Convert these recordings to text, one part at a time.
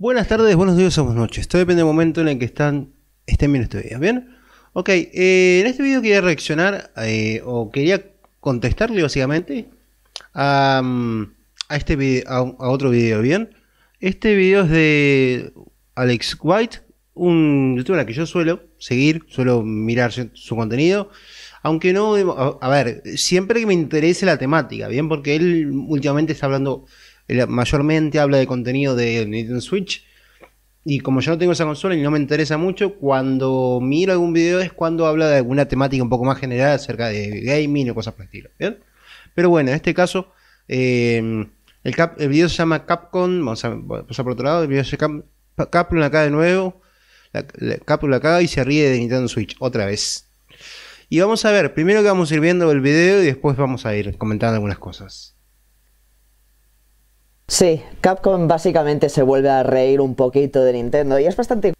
Buenas tardes, buenos días somos buenas noches. Esto depende del momento en el que están, estén viendo este video, ¿bien? Ok, eh, en este video quería reaccionar eh, o quería contestarle básicamente a, mm, este video, a, otro video, ¿bien? Este video es de Alex White, un youtuber que yo suelo seguir, suelo mirar su, contenido. Aunque no, a ver, siempre que me interese la temática, ¿bien? Porque él últimamente está hablando mayormente habla de contenido de Nintendo Switch. Y como yo no tengo esa consola y no me interesa mucho, cuando miro algún video es cuando habla de alguna temática un poco más general acerca de gaming o cosas por el estilo. Pero bueno, en este caso, eh, el, video se llama Capcom. Vamos a pasar por otro lado. El video se llama Cap, Capcom acá de nuevo. La, la, Capcom acá y se ríe de Nintendo Switch otra vez. Y vamos a ver, primero que vamos a ir viendo el video y después vamos a ir comentando algunas cosas. Sí, Capcom básicamente se vuelve a reír un poquito de Nintendo y es bastante...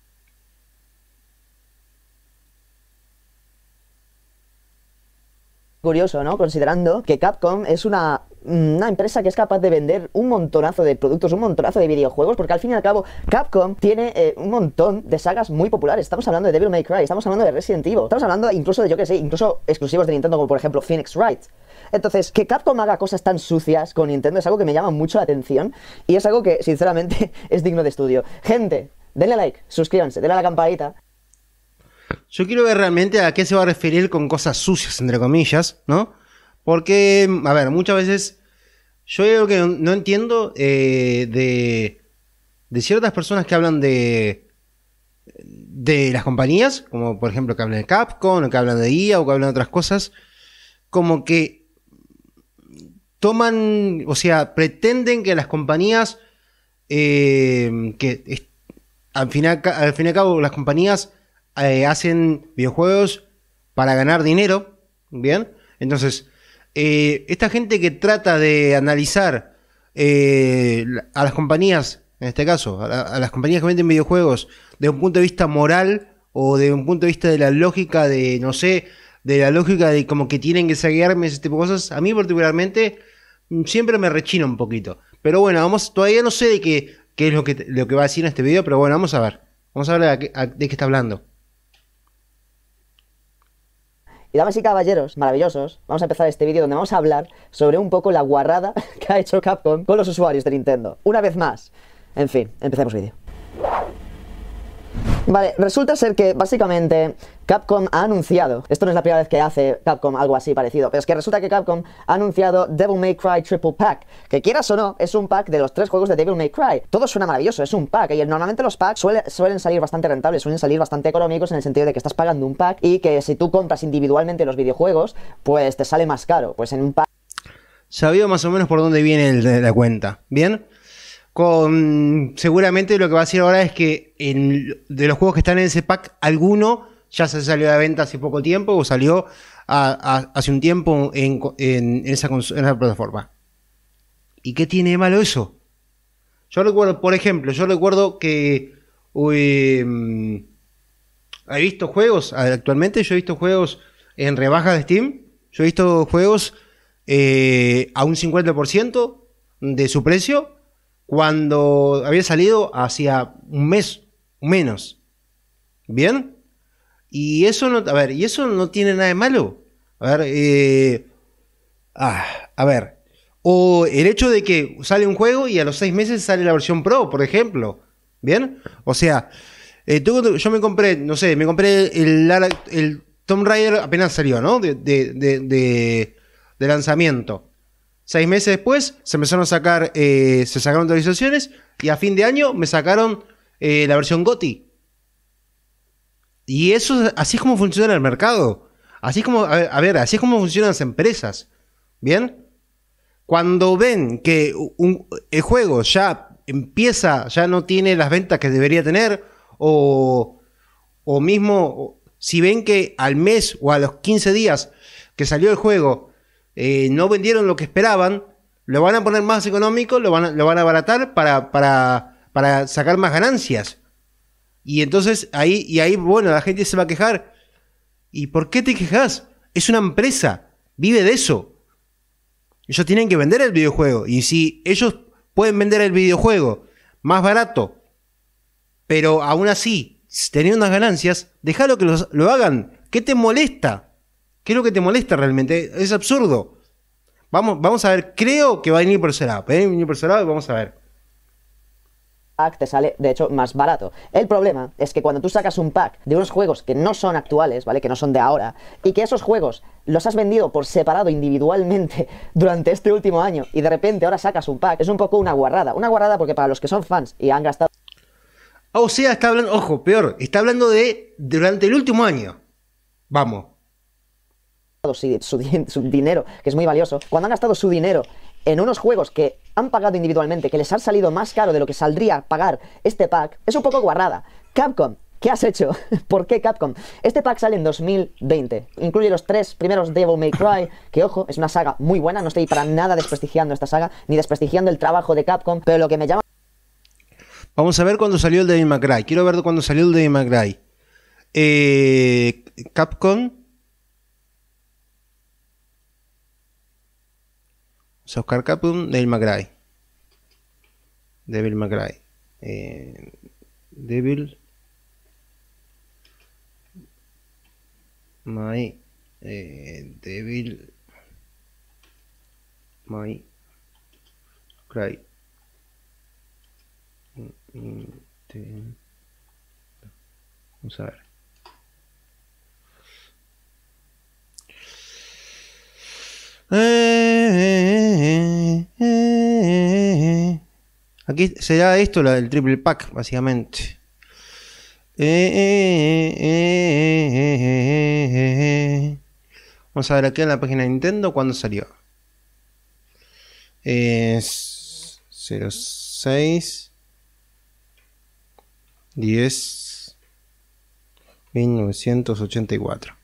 Curioso, ¿no? Considerando que Capcom es una, empresa que es capaz de vender un montonazo de productos, un montonazo de videojuegos, porque al fin y al cabo Capcom tiene eh, un montón de sagas muy populares. Estamos hablando de Devil May Cry, estamos hablando de Resident Evil, estamos hablando incluso de, yo que sé, incluso exclusivos de Nintendo como por ejemplo Phoenix Wright. Entonces, que Capcom haga cosas tan sucias con Nintendo es algo que me llama mucho la atención y es algo que, sinceramente, es digno de estudio. Gente, denle like, suscríbanse, denle a la campanita. Yo quiero ver realmente a qué se va a referir con cosas sucias, entre comillas, ¿no? Porque, a ver, muchas veces yo creo que no entiendo eh, de, ciertas personas que hablan de de las compañías, como por ejemplo que hablan de Capcom, o que hablan de IA, e o que hablan de otras cosas, como que toman, o sea, pretenden que las compañías, eh, que al, fin al fin y al cabo las compañías eh, hacen videojuegos para ganar dinero, ¿bien? Entonces, eh, esta gente que trata de analizar a las compañías, en este caso, a, a las compañías que venden videojuegos, de un punto de vista moral o de un punto de vista de la lógica de, no sé, de la lógica de como que tienen que saquearme ese tipo de cosas, a mí particularmente mm, siempre me rechino un poquito. Pero bueno, vamos, todavía no sé de qué, qué es lo que, lo que va a decir en este video, pero bueno, vamos a ver. Vamos a ver de qué está hablando. Y damas y caballeros, maravillosos, vamos a empezar este vídeo donde vamos a hablar sobre un poco la guarrada que ha hecho Capcom con los usuarios de Nintendo. Una vez más. En fin, empecemos el vídeo. Vale, resulta ser que básicamente Capcom ha anunciado, esto no es la primera vez que hace Capcom algo así parecido, pero es que resulta que Capcom ha anunciado Devil May Cry Triple Pack, que quieras o no, es un pack de los tres juegos de Devil May Cry. Todo suena maravilloso, es un pack, y normalmente los packs suelen salir bastante rentables, suelen salir bastante económicos en el sentido de que estás pagando un pack y que si tú compras individualmente los videojuegos, pues te sale más caro, pues en un pack... Sabido más o menos por dónde viene la cuenta, ¿bien? Con, seguramente lo que va a ser ahora es que de los juegos que están en ese pack, alguno ya se salió de venta hace poco tiempo o salió hace un tiempo en, esa plataforma. ¿Y qué tiene de malo eso? Yo recuerdo, por ejemplo, yo recuerdo que mm, he visto juegos, actualmente yo he visto juegos en rebaja de Steam, yo he visto juegos eh, a un 50% de su precio cuando había salido hacía un mes menos. ¿Bien? Y eso no, a ver, y eso no tiene nada de malo. A ver, eh, ah, a ver. O el hecho de que sale un juego y a los seis meses sale la versión Pro, por ejemplo. ¿Bien? O sea, eh, yo me compré, no sé, me compré el, el, Tomb Raider apenas salió, ¿no? De, de, de, lanzamiento. Seis meses después se empezaron a sacar, eh, se sacaron actualizaciones y a fin de año me sacaron eh, la versión GOTI. Y eso, así es como funciona el mercado. Así es como, a ver, así es como funcionan las empresas. ¿Bien? Cuando ven que un, el juego ya empieza, ya no tiene las ventas que debería tener, o, mismo si ven que al mes o a los 15 días que salió el juego eh, no vendieron lo que esperaban, lo van a poner más económico, lo van a, lo van a abaratar para, para, para sacar más ganancias. Y entonces ahí, y ahí, bueno, la gente se va a quejar. ¿Y por qué te quejas? Es una empresa, vive de eso. Ellos tienen que vender el videojuego. Y si ellos pueden vender el videojuego más barato, pero aún así, teniendo unas ganancias, déjalo que lo hagan. ¿Qué te molesta? ¿Qué es lo que te molesta realmente? Es absurdo. Vamos, vamos a ver, creo que va a venir por ese lado. Va a venir por ese y vamos a ver te sale, de hecho, más barato. El problema es que cuando tú sacas un pack de unos juegos que no son actuales, ¿vale? Que no son de ahora, y que esos juegos los has vendido por separado individualmente durante este último año, y de repente ahora sacas un pack, es un poco una guarrada. Una guarrada porque para los que son fans y han gastado... Ah, o sea, está hablando, ojo, peor, está hablando de durante el último año. Vamos. su dinero, que es muy valioso. Cuando han gastado su dinero en unos juegos que han pagado individualmente, que les han salido más caro de lo que saldría pagar este pack, es un poco guarrada. Capcom, ¿qué has hecho? ¿Por qué Capcom? Este pack sale en 2020. Incluye los tres primeros Devil May Cry, que ojo, es una saga muy buena, no estoy para nada desprestigiando esta saga, ni desprestigiando el trabajo de Capcom, pero lo que me llama... Vamos a ver cuándo salió el Devil May Cry. Quiero ver cuándo salió el Devil May Cry. Eh, Capcom Soscar Capum, Dale McRae. Devil McRae. Eh, Devil. My. Eh, Devil. My. Cry. Mm, mm, vamos a ver. Aquí será esto la del triple pack, básicamente. Vamos a ver aquí en la página de Nintendo cuándo salió. Es 06 10 1984.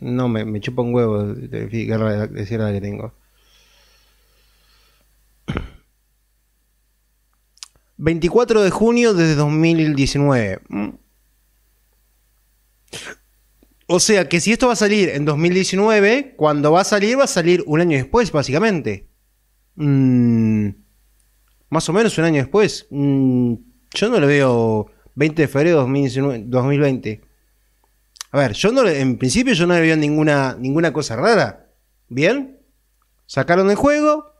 No, me, me chupa un huevo de guerra de que tengo. 24 de junio de 2019. O sea que si esto va a salir en 2019, cuando va a salir, va a salir un año después, básicamente. Mm, más o menos un año después. Mm, yo no lo veo 20 de febrero de 2020. A ver, yo no, en principio yo no le veo ninguna, ninguna cosa rara. ¿Bien? Sacaron el juego,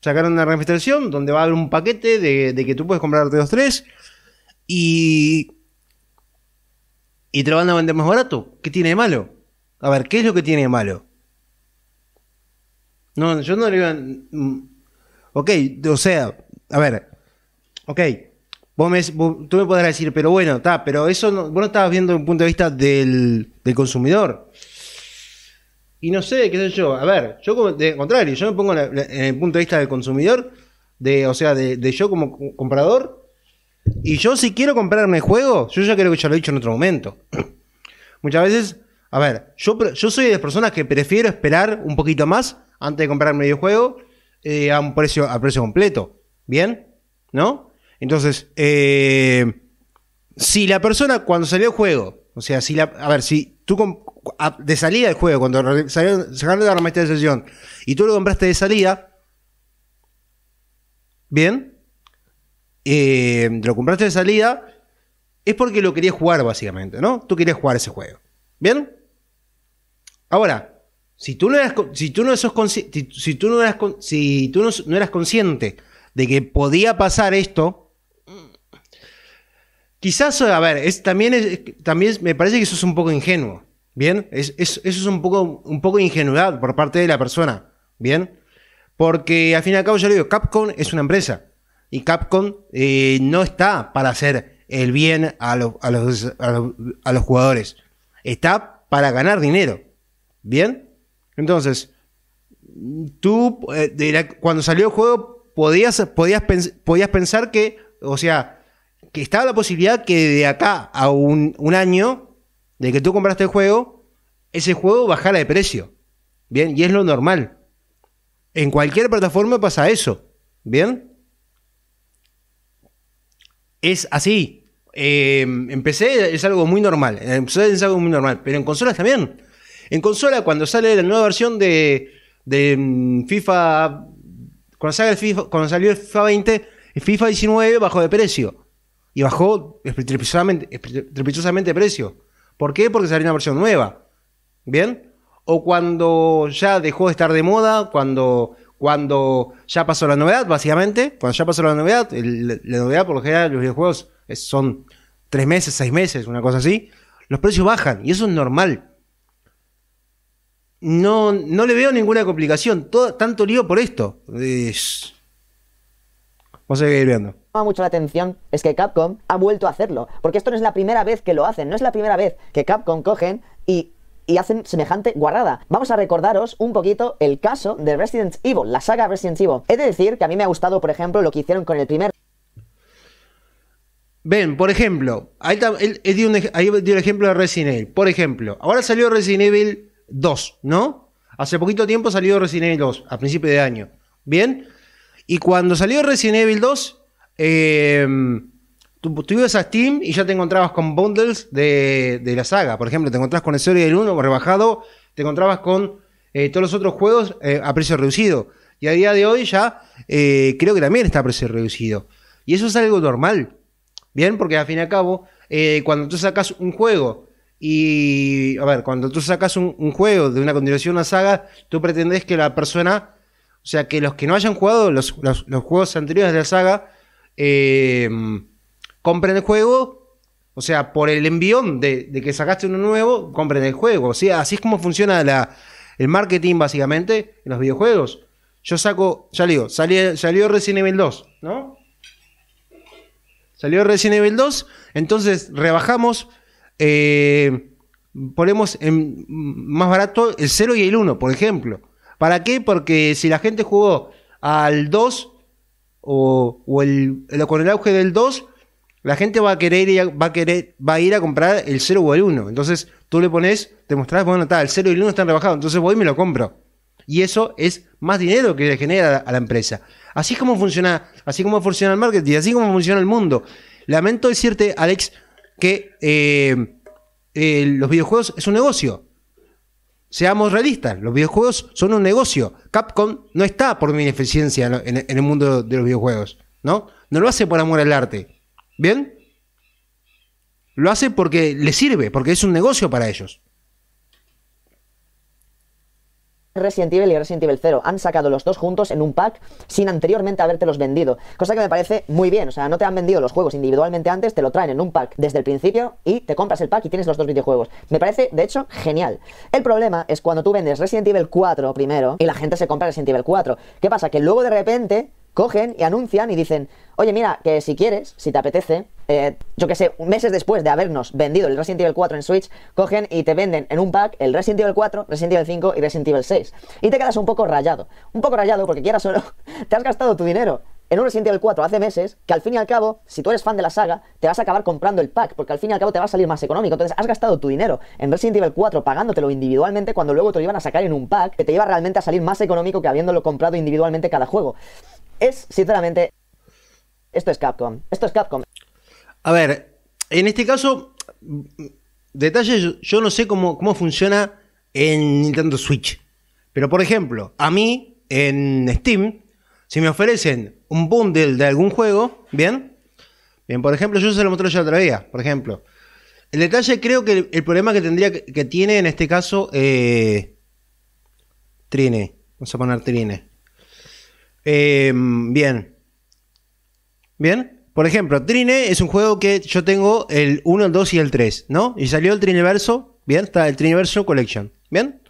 sacaron una registración donde va a haber un paquete de, que tú puedes comprarte dos, tres y, y te lo van a vender más barato. ¿Qué tiene de malo? A ver, ¿qué es lo que tiene de malo? No, yo no le veo... Mm, ok, o sea, a ver, ok, Vos tú me podrás decir, pero bueno, está, pero eso no, vos no estabas viendo desde un punto de vista del, consumidor. Y no sé, qué sé yo. A ver, yo como, de contrario, yo me pongo en, el punto de vista del consumidor, de, o sea, de, yo como comprador, y yo si quiero comprarme el juego, yo ya creo que ya lo he dicho en otro momento. Muchas veces, a ver, yo, yo soy de las personas que prefiero esperar un poquito más antes de comprarme el videojuego eh, a un precio, a precio completo. ¿Bien? ¿No? Entonces, eh, si la persona cuando salió el juego, o sea, si a ver, si tú de salida del juego, cuando salió, de la de sesión y tú lo compraste de salida, bien, eh, lo compraste de salida, es porque lo querías jugar básicamente, ¿no? Tú querías jugar ese juego, bien. Ahora, si tú no eras, si tú no sos si, tú no si tú no eras consciente de que podía pasar esto, Quizás, a ver, también, también me parece que eso es un poco ingenuo. ¿Bien? eso es un poco, un ingenuidad por parte de la persona. ¿Bien? Porque al fin y al cabo, yo le digo, Capcom es una empresa. Y Capcom eh, no está para hacer el bien a, los, jugadores. Está para ganar dinero. ¿Bien? Entonces, tú, eh, cuando salió el juego, podías, podías pensar que, o sea, estaba la posibilidad que de acá a un, año de que tú compraste el juego, ese juego bajara de precio. Bien, y es lo normal. En cualquier plataforma pasa eso. Bien. Es así. Em, en PC es algo muy normal. En es algo muy normal. Pero en consolas también. En consola, cuando sale la nueva versión de, em, FIFA. Cuando, sale FIFA, cuando salió el FIFA 20, FIFA 19 bajó de precio y bajó estrepitosamente, el precio. ¿Por qué? Porque salió una versión nueva. ¿Bien? O cuando ya dejó de estar de moda, cuando, cuando ya pasó la novedad, básicamente. Cuando ya pasó la novedad, la novedad por lo general los videojuegos son tres meses, seis meses, una cosa así. Los precios bajan y eso es normal. No, no le veo ninguna complicación. Todo, tanto lío por esto. Vamos a seguir viendo. llama mucho la atención es que Capcom ha vuelto a hacerlo, porque esto no es la primera vez que lo hacen, no es la primera vez que Capcom cogen y y hacen semejante guardada. Vamos a recordaros un poquito el caso de Resident Evil, la saga Resident Evil. He de decir que a mí me ha gustado, por ejemplo, lo que hicieron con el primer... Ven, por ejemplo, ahí, dio, un, el ejemplo de Resident Evil. Por ejemplo, ahora salió Resident Evil 2, ¿no? Hace poquito tiempo salió Resident Evil 2, a principio de año. Bien, y cuando salió Resident Evil 2, em, tú, ibas a Steam y ya te encontrabas con bundles de, la saga. Por ejemplo, te encontrabas con el serie del 1 rebajado, te encontrabas con eh, todos los otros juegos eh, a precio reducido. Y a día de hoy ya eh, creo que también está a precio reducido. Y eso es algo normal. Bien, porque al fin y al cabo, cuando tú sacas un juego y, a ver, cuando tú sacas un, juego de una continuación, una saga, tú pretendes que la persona o sea que los que no hayan jugado los, juegos anteriores de la saga, eh, compren el juego. O sea, por el envión de, que sacaste uno nuevo, compren el juego. sea, así es como funciona el marketing básicamente en los videojuegos. Yo saco, ya digo, salió, salió Resident Evil 2, ¿no? Salió Resident Evil 2, entonces rebajamos, eh, ponemos en, más barato el 0 y el 1, por ejemplo. ¿Para qué? Porque si la gente jugó al 2 o, el, con el auge del 2, la gente va a querer ir a, va a querer, va a ir a comprar el 0 o el 1. Entonces tú le pones, te mostrás, bueno, está, el 0 y el 1 están rebajados, entonces voy y me lo compro. Y eso es más dinero que le genera a la empresa. Así es como funciona, así como funciona el marketing, así como funciona el mundo. Lamento decirte, Alex, que eh, eh, los videojuegos es un negocio. Seamos realistas, los videojuegos son un negocio. Capcom no está por ineficiencia en el mundo de los videojuegos, ¿no? No lo hace por amor al arte. ¿Bien? Lo hace porque le sirve, porque es un negocio para ellos. Resident Evil y Resident Evil 0. Han sacado los dos juntos en un pack sin anteriormente habértelos vendido. Cosa que me parece muy bien. O sea, no te han vendido los juegos individualmente antes, te lo traen en un pack desde el principio y te compras el pack y tienes los dos videojuegos. Me parece, de hecho, genial. El problema es cuando tú vendes Resident Evil 4 primero y la gente se compra Resident Evil 4. ¿Qué pasa? Que luego de repente cogen y anuncian y dicen, oye, mira, que si quieres, si te apetece, eh, yo que sé, meses después de habernos vendido el Resident Evil 4 en Switch, cogen y te venden en un pack el Resident Evil 4, Resident Evil 5 y Resident Evil 6. Y te quedas un poco rayado. Un poco rayado porque quieras o no, te has gastado tu dinero en un Resident Evil 4 hace meses, que al fin y al cabo, si tú eres fan de la saga, te vas a acabar comprando el pack, porque al fin y al cabo te va a salir más económico. Entonces has gastado tu dinero en Resident Evil 4 pagándotelo individualmente cuando luego te lo iban a sacar en un pack, que te iba realmente a salir más económico que habiéndolo comprado individualmente cada juego es, sinceramente, esto es Capcom. Esto es Capcom. A ver, en este caso, detalles, yo no sé cómo, cómo funciona en Nintendo Switch. Pero, por ejemplo, a mí, en Steam, si me ofrecen un bundle de algún juego, ¿bien? Bien, por ejemplo, yo se lo mostré ya otra vez por ejemplo. El detalle creo que el, problema que tendría que, que, tiene en este caso eh, Trine, vamos a poner Trine. Em, bien. Bien. Por ejemplo, Trine es un juego que yo tengo el 1, el 2 y el 3, ¿no? Y salió el Trineverso Bien, está el Trineverso Collection. Bien.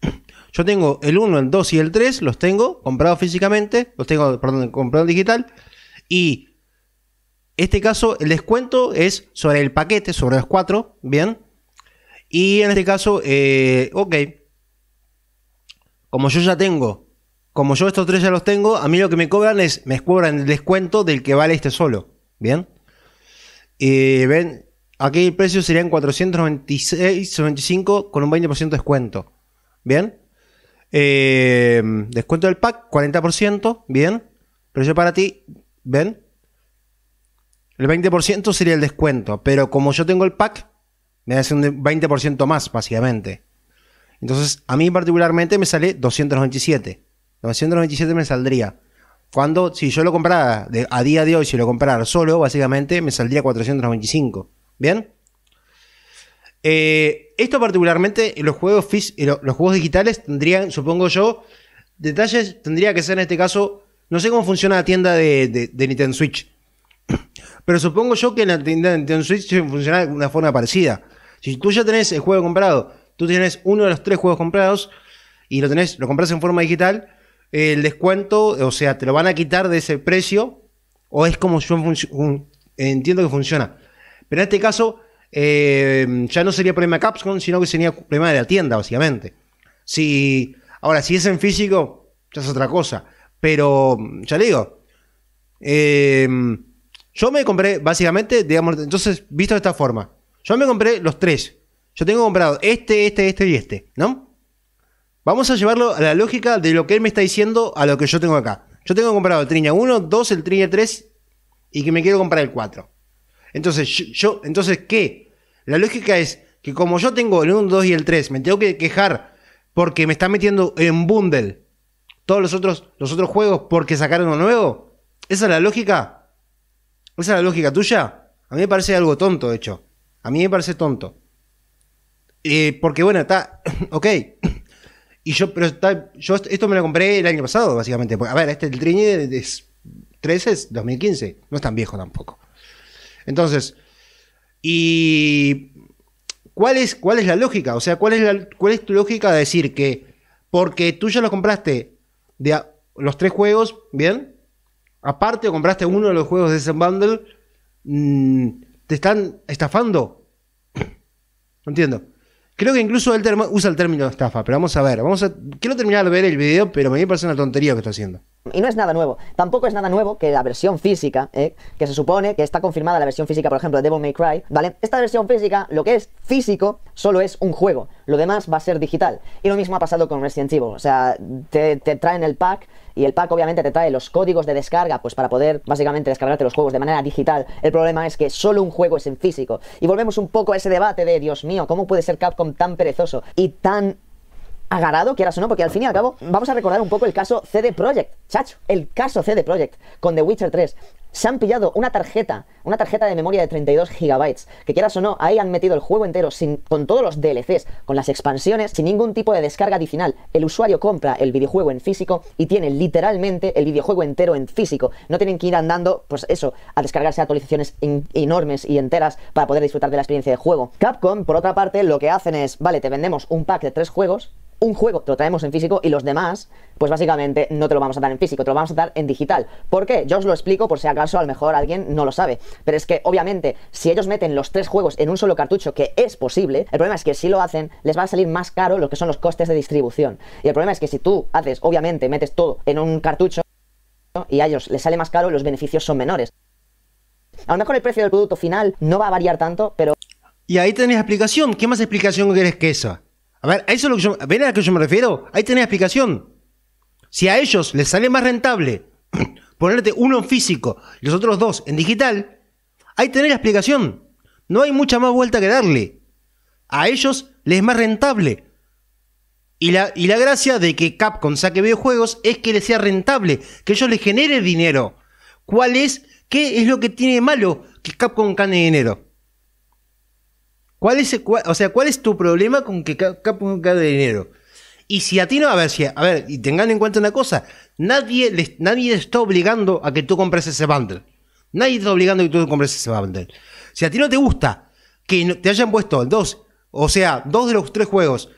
Yo tengo el 1, el 2 y el 3, los tengo comprados físicamente, los tengo, perdón, comprados digital. Y este caso, el descuento es sobre el paquete, sobre los 4, bien. Y en este caso, eh, ok. Como yo ya tengo como yo estos tres ya los tengo, a mí lo que me cobran es, me cobran el descuento del que vale este solo. ¿Bien? Y ven, aquí el precio sería serían 496,95 con un 20% de descuento. ¿Bien? Eh, descuento del pack, 40%. ¿Bien? Precio para ti, ¿ven? El 20% sería el descuento, pero como yo tengo el pack, me hace un 20% más, básicamente. Entonces, a mí particularmente me sale 297. 997 me saldría. Cuando, si yo lo comprara a día de hoy, si lo comprara solo, básicamente me saldría 495. ¿Bien? Eh, esto particularmente, los juegos, eh, los juegos digitales tendrían, supongo yo, detalles, tendría que ser en este caso, no sé cómo funciona la tienda de, de, Nintendo Switch. Pero supongo yo que en la tienda de Nintendo Switch funciona de una forma parecida. Si tú ya tenés el juego comprado, tú tienes uno de los tres juegos comprados y lo tenés, lo compras en forma digital, el descuento, o sea, te lo van a quitar de ese precio, o es como yo entiendo que funciona. Pero en este caso, eh, ya no sería problema de Capcom, sino que sería problema de la tienda, básicamente. Si, ahora, si es en físico, ya es otra cosa. Pero, ya le digo, em, yo me compré, básicamente, digamos, entonces, visto de esta forma, yo me compré los tres. Yo tengo comprado este, este, este y este, ¿no? Vamos a llevarlo a la lógica de lo que él me está diciendo a lo que yo tengo acá. Yo tengo comprado el Trinia 1, 2, el Trinia 3 y que me quiero comprar el 4. Entonces, yo, entonces, ¿qué? La lógica es que como yo tengo el 1, 2 y el 3, me tengo que quejar porque me está metiendo en bundle todos los otros, los otros juegos porque sacaron uno nuevo. ¿Esa es la lógica? ¿Esa es la lógica tuya? A mí me parece algo tonto, de hecho. A mí me parece tonto. Eh, porque bueno, está, ok, y yo, pero yo esto me lo compré el año pasado, básicamente. a ver, este el Trini es 13 es 2015, no es tan viejo tampoco. Entonces, y ¿cuál es, cuál es la lógica? O sea, ¿cuál es, ¿cuál es tu lógica de decir que porque tú ya lo compraste de los tres juegos, ¿bien? Aparte compraste uno de los juegos de ese bundle, mm, te están estafando. No entiendo. Creo que incluso él usa el término estafa, pero vamos a ver. Vamos a, quiero terminar de ver el video, pero me parece una tontería lo que está haciendo. Y no es nada nuevo. Tampoco es nada nuevo que la versión física, ¿eh? que se supone que está confirmada la versión física, por ejemplo, de Devil May Cry, ¿vale? Esta versión física, lo que es físico, solo es un juego. Lo demás va a ser digital. Y lo mismo ha pasado con Resident Evil. O sea, te, traen el pack y el pack obviamente te trae los códigos de descarga, pues para poder básicamente descargarte los juegos de manera digital. El problema es que solo un juego es en físico. Y volvemos un poco a ese debate de, Dios mío, ¿cómo puede ser Capcom tan perezoso y tan Agarado quieras o no, porque al fin y al cabo vamos a recordar un poco el caso CD Projekt, chacho, el caso CD Projekt con The Witcher 3. Se han pillado una tarjeta, una tarjeta de memoria de 32 GB, que quieras o no, ahí han metido el juego entero sin, con todos los DLCs, con las expansiones, sin ningún tipo de descarga adicional. El usuario compra el videojuego en físico y tiene literalmente el videojuego entero en físico. No tienen que ir andando, pues eso, a descargarse actualizaciones enormes y enteras para poder disfrutar de la experiencia de juego. Capcom, por otra parte, lo que hacen es, vale, te vendemos un pack de tres juegos, un juego te lo traemos en físico y los demás, pues básicamente no te lo vamos a dar en físico, te lo vamos a dar en digital. ¿Por qué? Yo os lo explico por si acaso a lo mejor alguien no lo sabe. Pero es que obviamente si ellos meten los tres juegos en un solo cartucho, que es posible, el problema es que si lo hacen les va a salir más caro lo que son los costes de distribución. Y el problema es que si tú haces, obviamente, metes todo en un cartucho y a ellos les sale más caro, los beneficios son menores. A lo mejor el precio del producto final no va a variar tanto, pero... Y ahí tenés explicación. ¿Qué más explicación querés que esa? A ver, eso es lo que yo, ¿ven a lo que yo me refiero? Ahí tener explicación. Si a ellos les sale más rentable ponerte uno en físico y los otros dos en digital, ahí tener la explicación. No hay mucha más vuelta que darle. A ellos les es más rentable. Y la, y la gracia de que Capcom saque videojuegos es que les sea rentable, que ellos les genere dinero. ¿Cuál es? ¿Qué es lo que tiene malo que Capcom gane dinero? ¿Cuál es, o sea, ¿cuál es tu problema con que Capcom gane dinero? Y si a ti no, a ver, si, a ver, y tengan en cuenta una cosa, nadie, nadie está obligando a que tú compres ese bundle. Nadie está obligando a que tú compres ese bundle. Si a ti no te gusta que te hayan puesto dos, o sea, dos de los tres juegos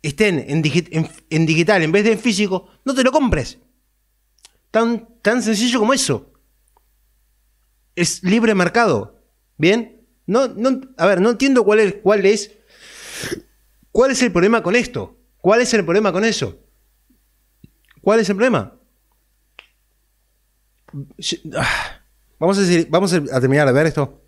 estén en, digital en vez de en físico, no te lo compres. Tan, tan sencillo como eso. Es libre mercado. ¿Bien? No, a ver, no entiendo cuál es, cuál es, cuál es el problema con esto. ¿Cuál es el problema con eso? ¿Cuál es el problema? Ah, vamos a, decir, vamos a terminar a ver esto.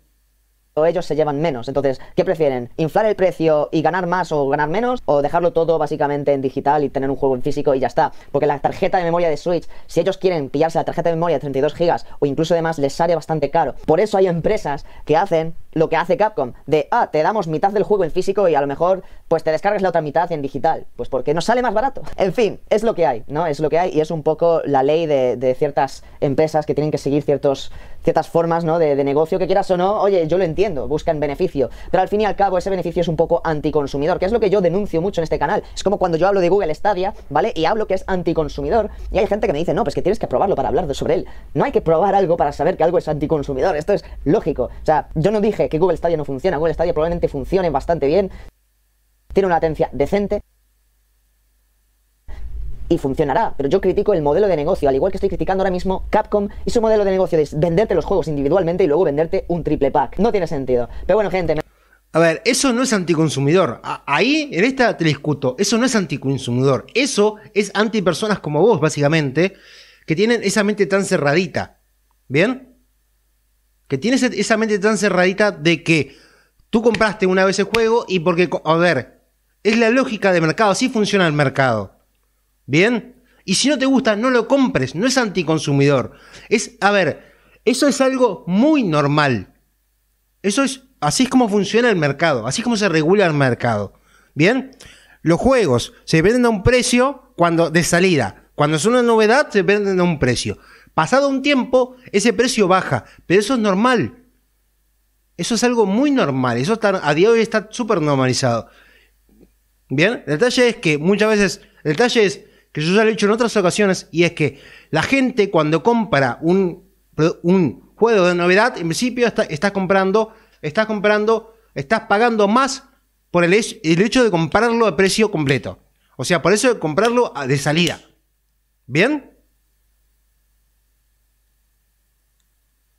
Ellos se llevan menos. Entonces, ¿qué prefieren? ¿Inflar el precio y ganar más o ganar menos? ¿O dejarlo todo básicamente en digital y tener un juego en físico y ya está? Porque la tarjeta de memoria de Switch, si ellos quieren pillarse la tarjeta de memoria de 32 GB o incluso de les sale bastante caro. Por eso hay empresas que hacen lo que hace Capcom, de, ah, te damos mitad del juego en físico y a lo mejor pues te descargas la otra mitad en digital, pues porque nos sale más barato. En fin, es lo que hay, ¿no? Es lo que hay y es un poco la ley de, ciertas empresas que tienen que seguir ciertos, ciertas formas, ¿no? De, de, negocio que quieras o no, oye, yo lo entiendo, buscan beneficio, pero al fin y al cabo ese beneficio es un poco anticonsumidor, que es lo que yo denuncio mucho en este canal. Es como cuando yo hablo de Google Stadia, ¿vale? Y hablo que es anticonsumidor y hay gente que me dice, no, pues que tienes que probarlo para hablar de sobre él. No hay que probar algo para saber que algo es anticonsumidor, esto es lógico. O sea, yo no dije que Google Stadia no funciona. Google Stadia probablemente funcione bastante bien. Tiene una latencia decente. Y funcionará. Pero yo critico el modelo de negocio, al igual que estoy criticando ahora mismo Capcom y su modelo de negocio de venderte los juegos individualmente y luego venderte un triple pack. No tiene sentido. Pero bueno, gente. A ver, eso no es anticonsumidor. Ahí, en esta te discuto. Eso no es anticonsumidor. Eso es antipersonas como vos, básicamente, que tienen esa mente tan cerradita. ¿Bien? Que tienes esa mente tan cerradita de que tú compraste una vez el juego y porque, a ver, es la lógica de mercado, así funciona el mercado. ¿Bien? Y si no te gusta, no lo compres, no es anticonsumidor. Es, a ver, eso es algo muy normal. Eso es, así es como funciona el mercado, así es como se regula el mercado. ¿Bien? Los juegos se venden a un precio cuando de salida. Cuando es una novedad, se venden a un precio. Pasado un tiempo, ese precio baja, pero eso es normal. Eso es algo muy normal, eso a día de hoy está súper normalizado. Bien, el detalle es que muchas veces, el detalle es que yo ya lo he dicho en otras ocasiones, y es que la gente cuando compra un, juego de novedad, en principio estás comprando, estás comprando, estás pagando más por el, el hecho de comprarlo a precio completo. O sea, por eso de comprarlo de salida. ¿Bien?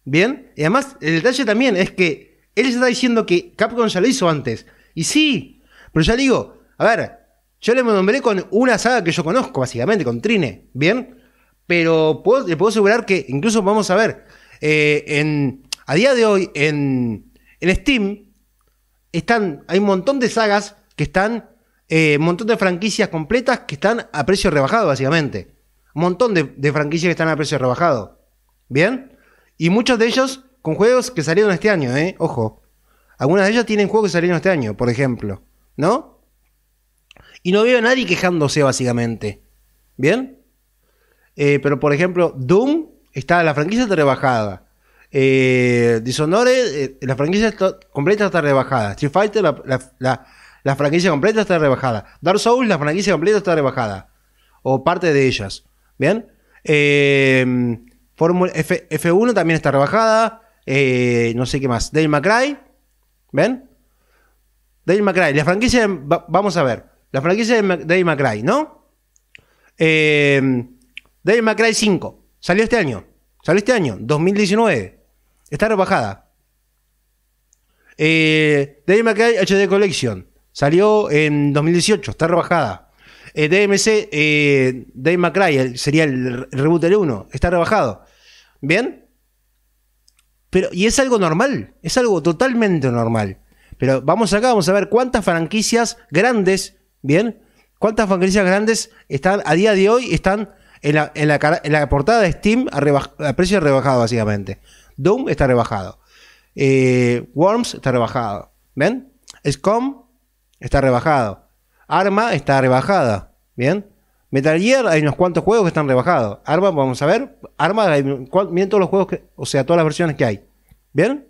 ¿Bien? Y además, el detalle también es que él está diciendo que Capcom ya lo hizo antes. Y sí, pero ya digo, a ver, yo le me nombré con una saga que yo conozco, básicamente, con Trine, ¿bien? Pero puedo, le puedo asegurar que incluso vamos a ver, eh, en, a día de hoy en, Steam están, hay un montón de sagas que están, eh, un montón de franquicias completas que están a precio rebajado, básicamente. Un montón de, de franquicias que están a precio rebajado. ¿Bien? Y muchos de ellos con juegos que salieron este año, ¿eh? Ojo. Algunas de ellas tienen juegos que salieron este año, por ejemplo. ¿No? Y no veo a nadie quejándose, básicamente. ¿Bien? Eh, pero, por ejemplo, Doom está la franquicia está rebajada. Eh, Dishonored, eh, la franquicia completa está rebajada. Street Fighter, la, la, franquicia completa está rebajada. Dark Souls, la franquicia completa está rebajada. O parte de ellas. ¿Bien? Eh, F, 1 también está rebajada. Eh, no sé qué más. Dale McCray, ¿Ven? Dale McCray, La franquicia. vamos a ver. La franquicia de Dale McCray, ¿no? Eh, Dale 5. Salió este año. Salió este año, 2019. Está rebajada. Dave eh, Dale HD Collection. Salió en 2018. Está rebajada. Eh, DMC, Dave McCray sería el reboot del 1. Está rebajado. ¿Bien? Pero, y es algo normal, es algo totalmente normal. Pero vamos acá, vamos a ver cuántas franquicias grandes, ¿bien? ¿Cuántas franquicias grandes están a día de hoy están en la, portada de Steam a, precio rebajado, básicamente? Doom está rebajado. Eh, Worms está rebajado. ¿Ven? SCOM está rebajado. Arma está rebajada. ¿Bien? Metal Gear hay unos cuantos juegos que están rebajados. Arma, vamos a ver armada. Miren todos los juegos, que, o sea, todas las versiones que hay. ¿Bien?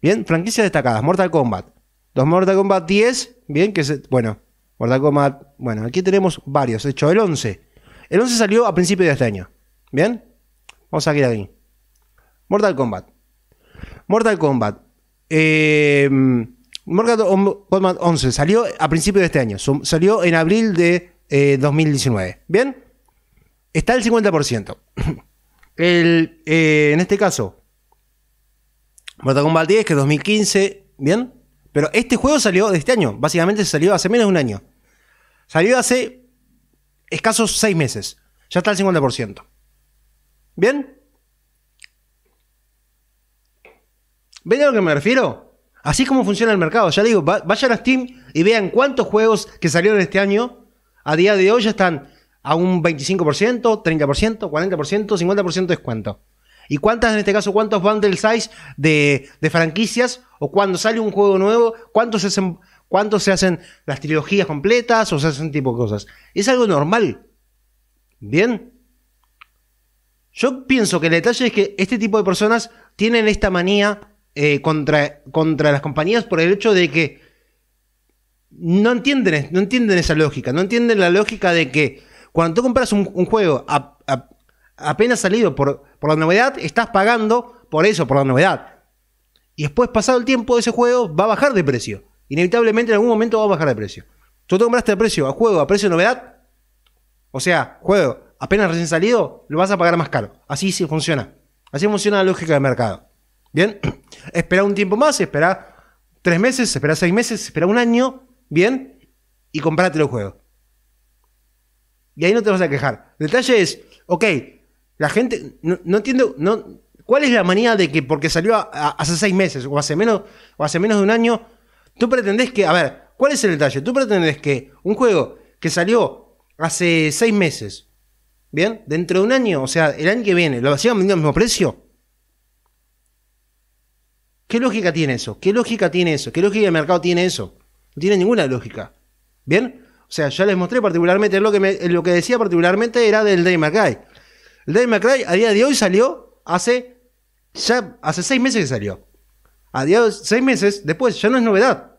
Bien, franquicias destacadas. Mortal Kombat. dos Mortal Kombat 10, bien, que se, bueno, Mortal Kombat, bueno, aquí tenemos varios. De hecho, el 11. El 11 salió a principios de este año. ¿Bien? Vamos a ir aquí. Mortal Kombat. Mortal Kombat. Eh, Mortal Kombat 11 salió a principios de este año. Salió en abril de 2019. Eh, ¿Bien? está el 50%. Eh, en este caso, Mortal Kombat 10, que es 2015, ¿bien? Pero este juego salió de este año, básicamente salió hace menos de un año. Salió hace escasos 6 meses, ya está el 50%. ¿Bien? ¿Ven a lo que me refiero? Así es como funciona el mercado. Ya digo, vayan a Steam y vean cuántos juegos que salieron este año a día de hoy ya están a un 25%, 30%, 40%, 50% descuento. ¿Y cuántas, en este caso, cuántos bundle size de, de franquicias? ¿O cuando sale un juego nuevo? ¿Cuántos se, hacen, ¿Cuántos se hacen las trilogías completas? ¿O se hacen tipo de cosas? Es algo normal. ¿Bien? Yo pienso que el detalle es que este tipo de personas tienen esta manía eh, contra, contra las compañías por el hecho de que no entienden, no entienden esa lógica. No entienden la lógica de que cuando tú compras un, juego apenas salido por, la novedad, estás pagando por eso, por la novedad. Y después, pasado el tiempo, ese juego va a bajar de precio. Inevitablemente en algún momento va a bajar de precio. Tú te compraste el precio a juego a precio de novedad. O sea, juego apenas recién salido, lo vas a pagar más caro. Así sí funciona. Así funciona la lógica del mercado. Bien, espera un tiempo más, espera tres meses, espera seis meses, espera un año. Bien, y comprate el juego. Y ahí no te vas a quejar. El detalle es, ok, la gente, no, entiendo, no, ¿cuál es la manía de que porque salió hace seis meses o hace, menos, o hace menos de un año, tú pretendés que, a ver, ¿cuál es el detalle? Tú pretendés que un juego que salió hace seis meses, ¿bien? Dentro de un año, o sea, el año que viene, ¿lo sigan vendiendo al mismo precio? ¿Qué lógica tiene eso? ¿Qué lógica tiene eso? ¿Qué lógica de mercado tiene eso? No tiene ninguna lógica. ¿Bien? o sea, ya les mostré particularmente, lo que, lo que decía particularmente era del Dave McRae. El Dave McRae a día de hoy salió hace, ya hace seis meses que salió. A día de seis meses después, ya no es novedad.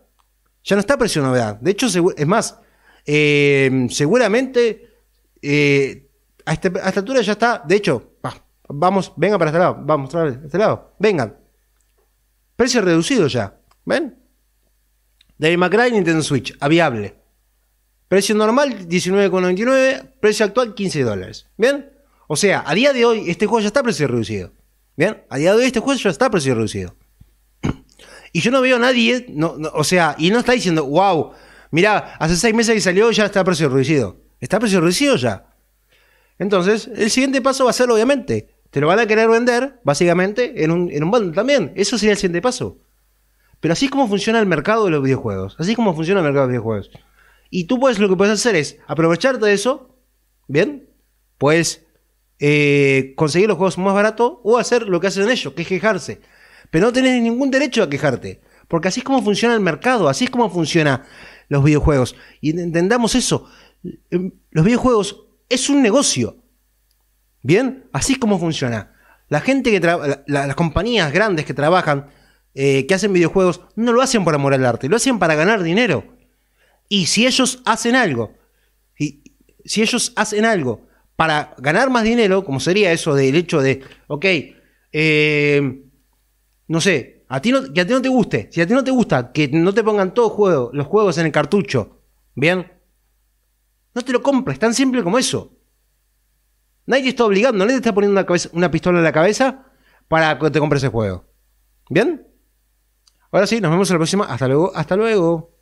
Ya no está precio novedad. De hecho, es más, eh, seguramente eh, este, a, esta altura ya está. De hecho, vamos, vengan para este lado. Vamos a este lado. Vengan. Precio reducido ya. ¿Ven? Dave McRae Nintendo Switch. viable Precio normal 19,99, precio actual 15 dólares. ¿Bien? O sea, a día de hoy este juego ya está a precio reducido. ¿Bien? A día de hoy este juego ya está a precio reducido. Y yo no veo a nadie, o sea, y no está diciendo, wow, mirá, hace seis meses que salió ya está a precio reducido. Está a precio reducido ya. Entonces, el siguiente paso va a ser, obviamente, te lo van a querer vender, básicamente, en un, en un bundle también. Eso sería el siguiente paso. Pero así es como funciona el mercado de los videojuegos. Así es como funciona el mercado de los videojuegos. Y tú puedes, lo que puedes hacer es aprovecharte de eso, ¿bien? Puedes eh, conseguir los juegos más baratos o hacer lo que hacen ellos, que es quejarse. Pero no tenés ningún derecho a quejarte, porque así es como funciona el mercado, así es como funciona los videojuegos. Y entendamos eso, em, los videojuegos es un negocio, ¿bien? Así es como funciona. La gente que las compañías grandes que trabajan, eh, que hacen videojuegos, no lo hacen para amor al arte, lo hacen para ganar dinero. Y si ellos hacen algo, si ellos hacen algo para ganar más dinero, como sería eso del hecho de, ok, eh, no sé, a ti que a ti no te guste, si a ti no te gusta que no te pongan todos juego, los juegos en el cartucho, ¿bien? No te lo compres, tan simple como eso. Nadie te está obligando, nadie te está poniendo una, una pistola en la cabeza para que te compres ese juego. ¿Bien? Ahora sí, nos vemos en la próxima. Hasta luego, hasta luego.